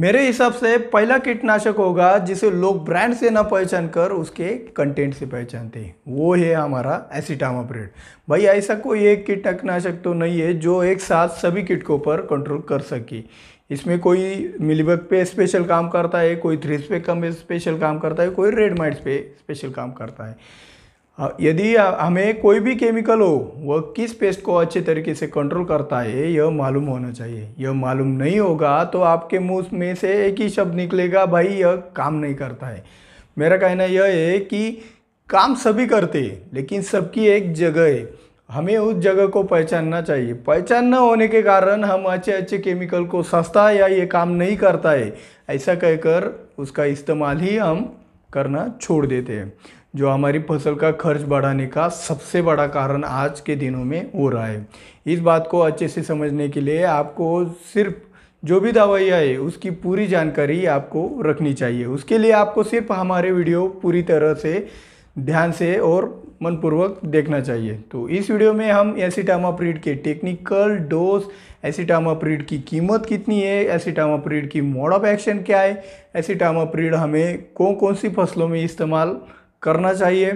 मेरे हिसाब से पहला कीटनाशक होगा जिसे लोग ब्रांड से ना पहचान कर उसके कंटेंट से पहचानते हैं वो है हमारा एसिटामाप्रेड भाई ऐसा कोई एक कीटनाशक तो नहीं है जो एक साथ सभी कीटकों पर कंट्रोल कर सके इसमें कोई मिलीबग पे स्पेशल काम करता है कोई थ्रिस पे कम स्पेशल काम करता है कोई रेड माइट्स पे स्पेशल काम करता है यदि हमें कोई भी केमिकल हो वह किस पेस्ट को अच्छे तरीके से कंट्रोल करता है यह मालूम होना चाहिए यह मालूम नहीं होगा तो आपके मुंह में से एक ही शब्द निकलेगा भाई यह काम नहीं करता है मेरा कहना यह है कि काम सभी करते हैं लेकिन सबकी एक जगह है हमें उस जगह को पहचानना चाहिए पहचान न होने के कारण हम अच्छे अच्छे केमिकल को सस्ता या ये काम नहीं करता है ऐसा कहकर उसका इस्तेमाल ही हम करना छोड़ देते हैं जो हमारी फसल का खर्च बढ़ाने का सबसे बड़ा कारण आज के दिनों में हो रहा है इस बात को अच्छे से समझने के लिए आपको सिर्फ जो भी दवाई है उसकी पूरी जानकारी आपको रखनी चाहिए उसके लिए आपको सिर्फ हमारे वीडियो पूरी तरह से ध्यान से और मनपूर्वक देखना चाहिए तो इस वीडियो में हम एसिटामाप्रीड के टेक्निकल डोज एसिटामाप्रीड की कीमत कितनी है एसिटामाप्रीड की मोड ऑफ एक्शन क्या है एसिटामाप्रीड हमें कौन कौन सी फसलों में इस्तेमाल करना चाहिए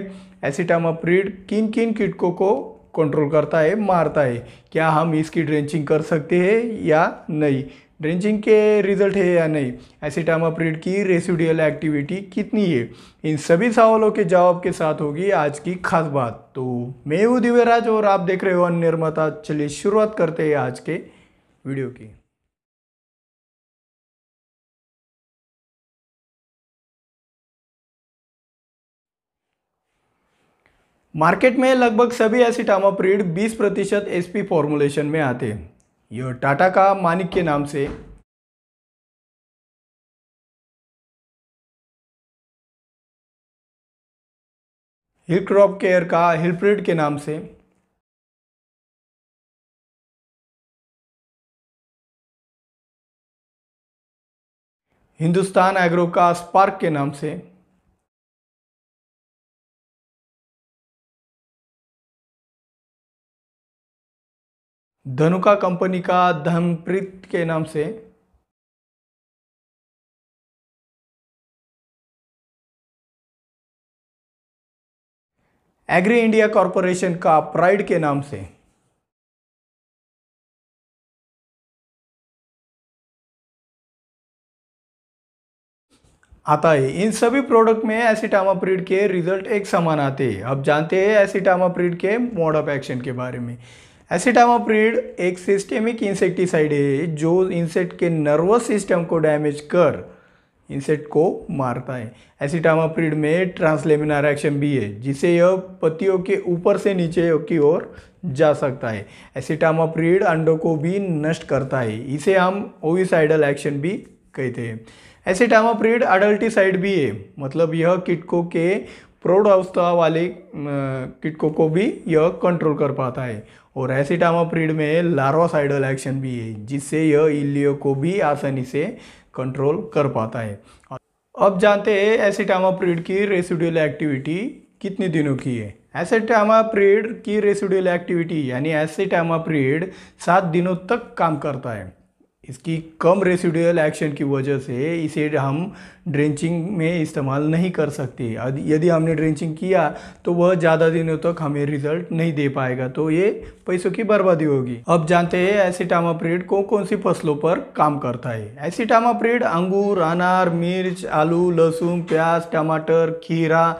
एसिटामाप्रीड किन किन कीटकों को कंट्रोल करता है मारता है क्या हम इसकी ड्रेंचिंग कर सकते हैं या नहीं ड्रेंचिंग के रिजल्ट है या नहीं एसिटामाप्रीड की रेसिडियल एक्टिविटी कितनी है इन सभी सवालों के जवाब के साथ होगी आज की खास बात तो मैं हूँ दिव्यराज और आप देख रहे हो अन्य निर्माता चलिए शुरुआत करते हैं आज के वीडियो की मार्केट में लगभग सभी एसिटामोप्रीड 20 प्रतिशत एस फॉर्मुलेशन में आते हैं यह टाटा का मानिक के नाम से हिल क्रॉप केयर का हिलप्रीड के नाम से हिंदुस्तान एग्रो का स्पार्क के नाम से धनुका कंपनी का धमप्रीत के नाम से एग्री इंडिया कॉरपोरेशन का प्राइड के नाम से आता है इन सभी प्रोडक्ट में एसिटामाप्रीड के रिजल्ट एक समान आते हैं अब जानते हैं एसिटामाप्रीड के मोड ऑफ एक्शन के बारे में एसिटामोप्रीड एक सिस्टेमिक इंसेक्टिसाइड है जो इंसेक्ट के नर्वस सिस्टम को डैमेज कर इंसेक्ट को मारता है एसिटामाप्रीड में ट्रांसलेमिनार एक्शन भी है जिसे यह पतियों के ऊपर से नीचे की ओर जा सकता है एसिटामाप्रीड अंडों को भी नष्ट करता है इसे हम ओविसाइडल एक्शन भी कहते हैं एसिटामोप्रीड अडल्टीसाइड भी है मतलब यह किटकों के अवस्था वाले किटकों को भी यह कंट्रोल कर पाता है और एसिटामोप्रीड में लार्वासाइडल एक्शन भी है जिससे यह इलियो को भी आसानी से कंट्रोल कर पाता है अब जानते हैं एसिटामोप्रीड की रेसिडुअल एक्टिविटी कितने दिनों की है एसिटामाप्रीड की रेसिडुअल एक्टिविटी यानी एसिटामाप्रीड सात दिनों तक काम करता है इसकी कम रेसिडुअल एक्शन की वजह से इसे हम ड्रेंचिंग में इस्तेमाल नहीं कर सकते यदि हमने ड्रेंचिंग किया तो वह ज़्यादा दिनों तक हमें रिजल्ट नहीं दे पाएगा तो ये पैसों की बर्बादी होगी अब जानते हैं एसिटामाप्रेड कौन कौन सी फसलों पर काम करता है एसिटामाप्रेड अंगूर अनार मिर्च आलू लहसुन प्याज टमाटर खीरा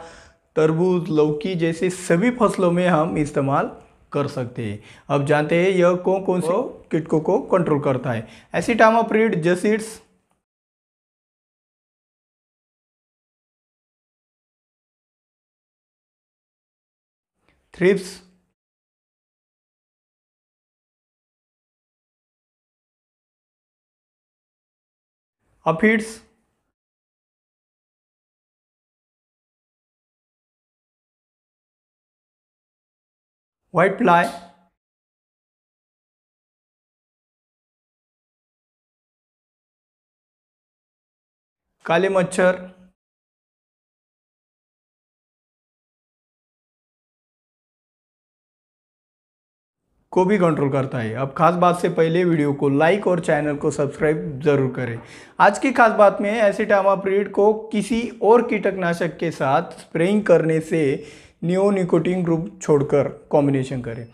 तरबूज लौकी जैसे सभी फसलों में हम इस्तेमाल कर सकते हैं अब जानते हैं यह कौन कौन से किटकों को कंट्रोल करता है acetamiprid jassids thrips aphids whitefly काले मच्छर को भी कंट्रोल करता है अब खास बात से पहले वीडियो को लाइक और चैनल को सब्सक्राइब जरूर करें आज की खास बात में एसिटामा प्रीड को किसी और कीटकनाशक के साथ स्प्रेइंग करने से नियोनिकोटीन ग्रुप छोड़कर कॉम्बिनेशन करें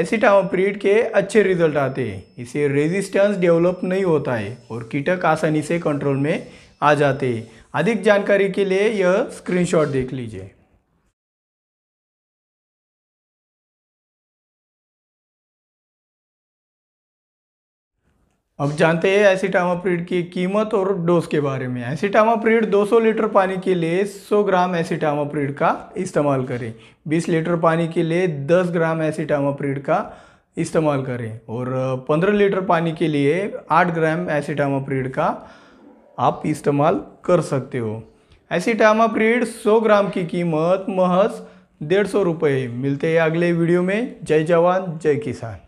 एसिटामोप्रीड के अच्छे रिजल्ट आते हैं इसे रेजिस्टेंस डेवलप नहीं होता है और कीटक आसानी से कंट्रोल में आ जाते हैं अधिक जानकारी के लिए यह स्क्रीनशॉट देख लीजिए अब जानते हैं एसिटामाप्रीड की कीमत और डोज के बारे में एसिटामाप्रीड 200 लीटर पानी के लिए 100 ग्राम एसिटामाप्रीड का इस्तेमाल करें 20 लीटर पानी के लिए 10 ग्राम एसिटामाप्रीड का इस्तेमाल करें और 15 लीटर पानी के लिए 8 ग्राम एसिटामाप्रीड का आप इस्तेमाल कर सकते हो एसिटामाप्रीड 100 ग्राम की कीमत महज डेढ़ सौ रुपये मिलते हैं अगले वीडियो में जय जवान जय किसान